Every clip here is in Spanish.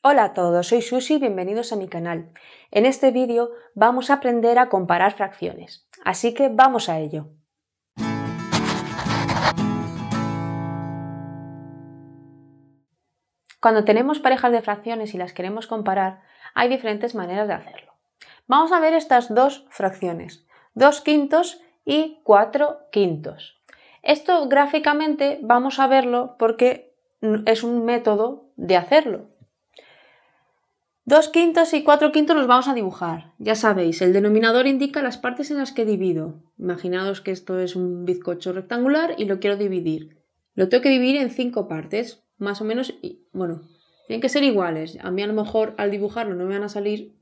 Hola a todos, soy Susi bienvenidos a mi canal. En este vídeo vamos a aprender a comparar fracciones, así que vamos a ello. Cuando tenemos parejas de fracciones y las queremos comparar, hay diferentes maneras de hacerlo. Vamos a ver estas dos fracciones, 2 quintos y 4 quintos. Esto gráficamente vamos a verlo porque es un método de hacerlo. Dos quintos y cuatro quintos los vamos a dibujar. Ya sabéis, el denominador indica las partes en las que divido. Imaginaos que esto es un bizcocho rectangular y lo quiero dividir. Lo tengo que dividir en cinco partes, más o menos, bueno, tienen que ser iguales. A mí a lo mejor al dibujarlo no me van a salir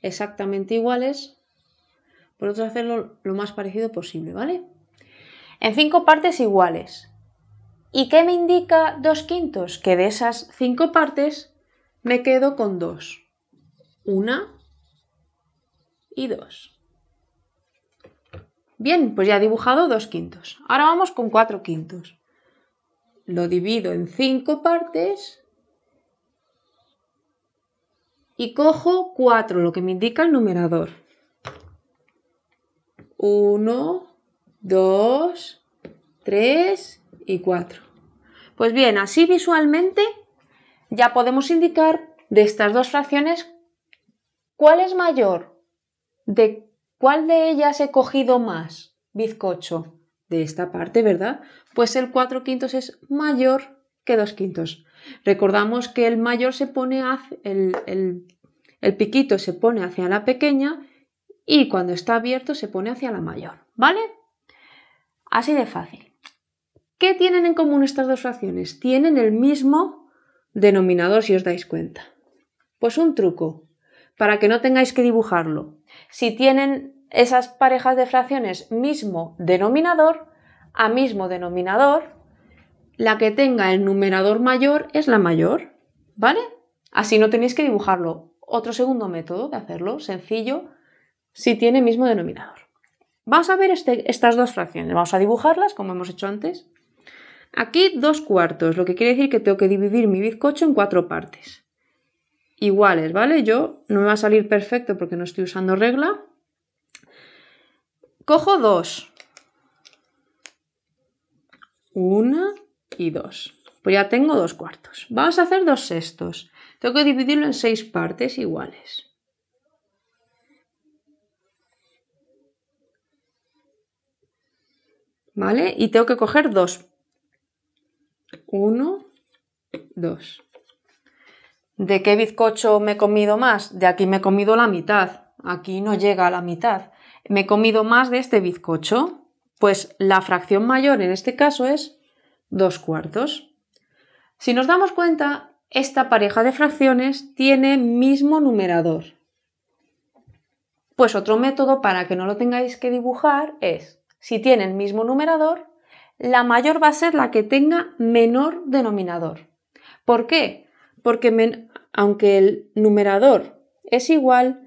exactamente iguales, por otro hacerlo lo más parecido posible, ¿vale? En cinco partes iguales. ¿Y qué me indica dos quintos? Que de esas cinco partes me quedo con dos. Una y dos. Bien, pues ya he dibujado dos quintos. Ahora vamos con cuatro quintos. Lo divido en cinco partes y cojo cuatro, lo que me indica el numerador. Uno, dos, tres y cuatro. Pues bien, así visualmente ya podemos indicar de estas dos fracciones cuál es mayor, de cuál de ellas he cogido más bizcocho. De esta parte, ¿verdad? Pues el 4 quintos es mayor que 2 quintos. Recordamos que el mayor se pone hacia, el, el piquito se pone hacia la pequeña y cuando está abierto se pone hacia la mayor, ¿vale? Así de fácil. ¿Qué tienen en común estas dos fracciones? Tienen el mismo denominador si os dais cuenta. Pues un truco, para que no tengáis que dibujarlo. Si tienen esas parejas de fracciones mismo denominador, a mismo denominador, la que tenga el numerador mayor es la mayor, ¿vale? Así no tenéis que dibujarlo. Otro segundo método de hacerlo, sencillo, si tiene mismo denominador. Vamos a ver este, estas dos fracciones. Vamos a dibujarlas como hemos hecho antes. Aquí dos cuartos, lo que quiere decir que tengo que dividir mi bizcocho en cuatro partes. Iguales, ¿vale? Yo no me va a salir perfecto porque no estoy usando regla. Cojo dos. Una y dos. Pues ya tengo dos cuartos. Vamos a hacer dos sextos. Tengo que dividirlo en seis partes iguales. ¿Vale? Y tengo que coger dos 1, 2. ¿De qué bizcocho me he comido más? De aquí me he comido la mitad. Aquí no llega a la mitad. Me he comido más de este bizcocho. Pues la fracción mayor en este caso es 2 cuartos. Si nos damos cuenta, esta pareja de fracciones tiene mismo numerador. Pues otro método para que no lo tengáis que dibujar es, si tienen mismo numerador, la mayor va a ser la que tenga menor denominador. ¿Por qué? Porque aunque el numerador es igual,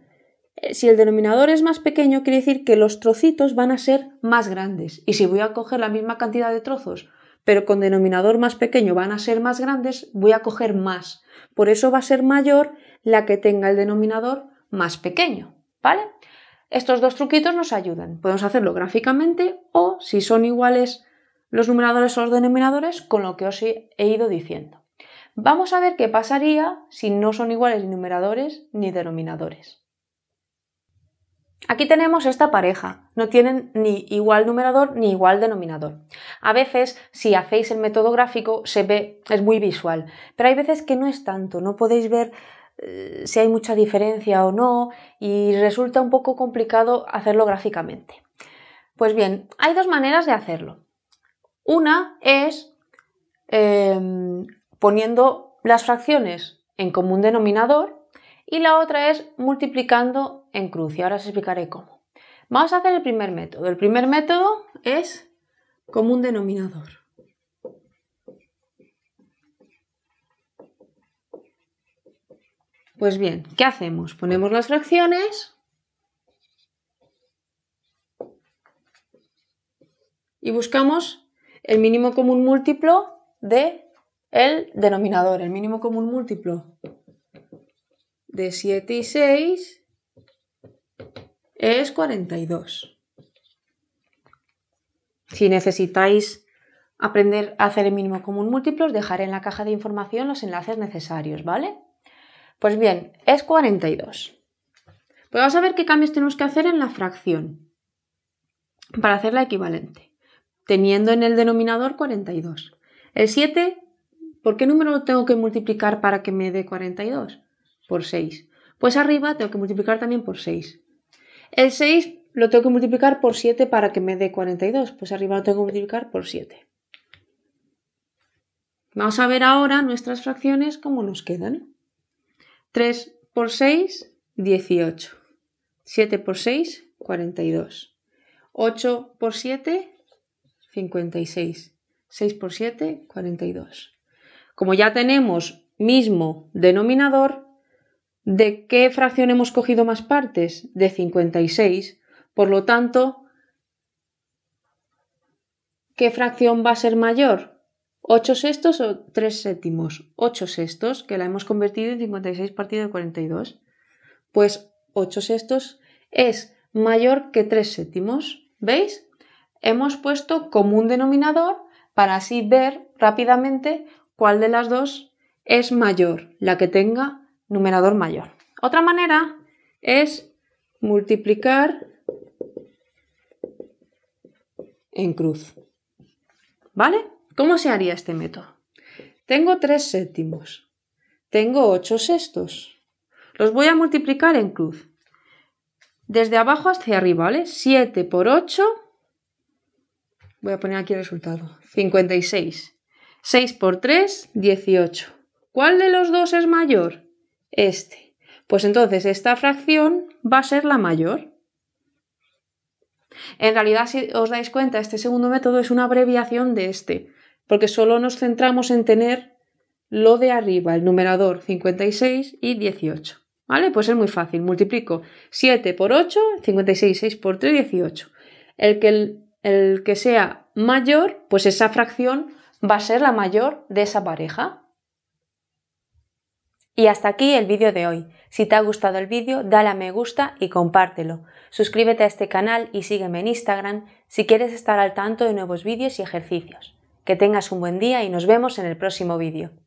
eh, si el denominador es más pequeño, quiere decir que los trocitos van a ser más grandes. Y si voy a coger la misma cantidad de trozos, pero con denominador más pequeño van a ser más grandes, voy a coger más. Por eso va a ser mayor la que tenga el denominador más pequeño. ¿Vale? Estos dos truquitos nos ayudan. Podemos hacerlo gráficamente o, si son iguales los numeradores son los denominadores con lo que os he ido diciendo. Vamos a ver qué pasaría si no son iguales ni numeradores ni denominadores. Aquí tenemos esta pareja, no tienen ni igual numerador ni igual denominador. A veces, si hacéis el método gráfico, se ve, es muy visual, pero hay veces que no es tanto, no podéis ver eh, si hay mucha diferencia o no y resulta un poco complicado hacerlo gráficamente. Pues bien, hay dos maneras de hacerlo. Una es em, poniendo las fracciones en común denominador y la otra es multiplicando en cruz. ahora os explicaré cómo. Vamos a hacer el primer método. El primer método es común denominador. Pues bien, ¿qué hacemos? Ponemos las fracciones y buscamos el mínimo común múltiplo de el denominador, el mínimo común múltiplo de 7 y 6 es 42. Si necesitáis aprender a hacer el mínimo común múltiplo, os dejaré en la caja de información los enlaces necesarios, ¿vale? Pues bien, es 42. Pues vamos a ver qué cambios tenemos que hacer en la fracción para hacerla equivalente teniendo en el denominador 42. El 7, ¿por qué número lo tengo que multiplicar para que me dé 42? Por 6. Pues arriba tengo que multiplicar también por 6. El 6 lo tengo que multiplicar por 7 para que me dé 42. Pues arriba lo tengo que multiplicar por 7. Vamos a ver ahora nuestras fracciones cómo nos quedan. 3 por 6, 18. 7 por 6, 42. 8 por 7, 56. 6 por 7, 42. Como ya tenemos mismo denominador, ¿de qué fracción hemos cogido más partes? De 56. Por lo tanto, ¿qué fracción va a ser mayor? 8 sextos o 3 séptimos. 8 sextos, que la hemos convertido en 56 partido de 42. Pues 8 sextos es mayor que 3 séptimos. ¿Veis? hemos puesto como un denominador para así ver rápidamente cuál de las dos es mayor, la que tenga numerador mayor. Otra manera es multiplicar en cruz. ¿Vale? ¿Cómo se haría este método? Tengo tres séptimos, tengo ocho sextos. Los voy a multiplicar en cruz. Desde abajo hacia arriba, ¿vale? 7 por 8 Voy a poner aquí el resultado. 56. 6 por 3, 18. ¿Cuál de los dos es mayor? Este. Pues entonces esta fracción va a ser la mayor. En realidad, si os dais cuenta, este segundo método es una abreviación de este, porque solo nos centramos en tener lo de arriba, el numerador 56 y 18. ¿Vale? Pues es muy fácil. Multiplico 7 por 8, 56, 6 por 3, 18. El que el el que sea mayor, pues esa fracción va a ser la mayor de esa pareja. Y hasta aquí el vídeo de hoy. Si te ha gustado el vídeo, dale a me gusta y compártelo. Suscríbete a este canal y sígueme en Instagram si quieres estar al tanto de nuevos vídeos y ejercicios. Que tengas un buen día y nos vemos en el próximo vídeo.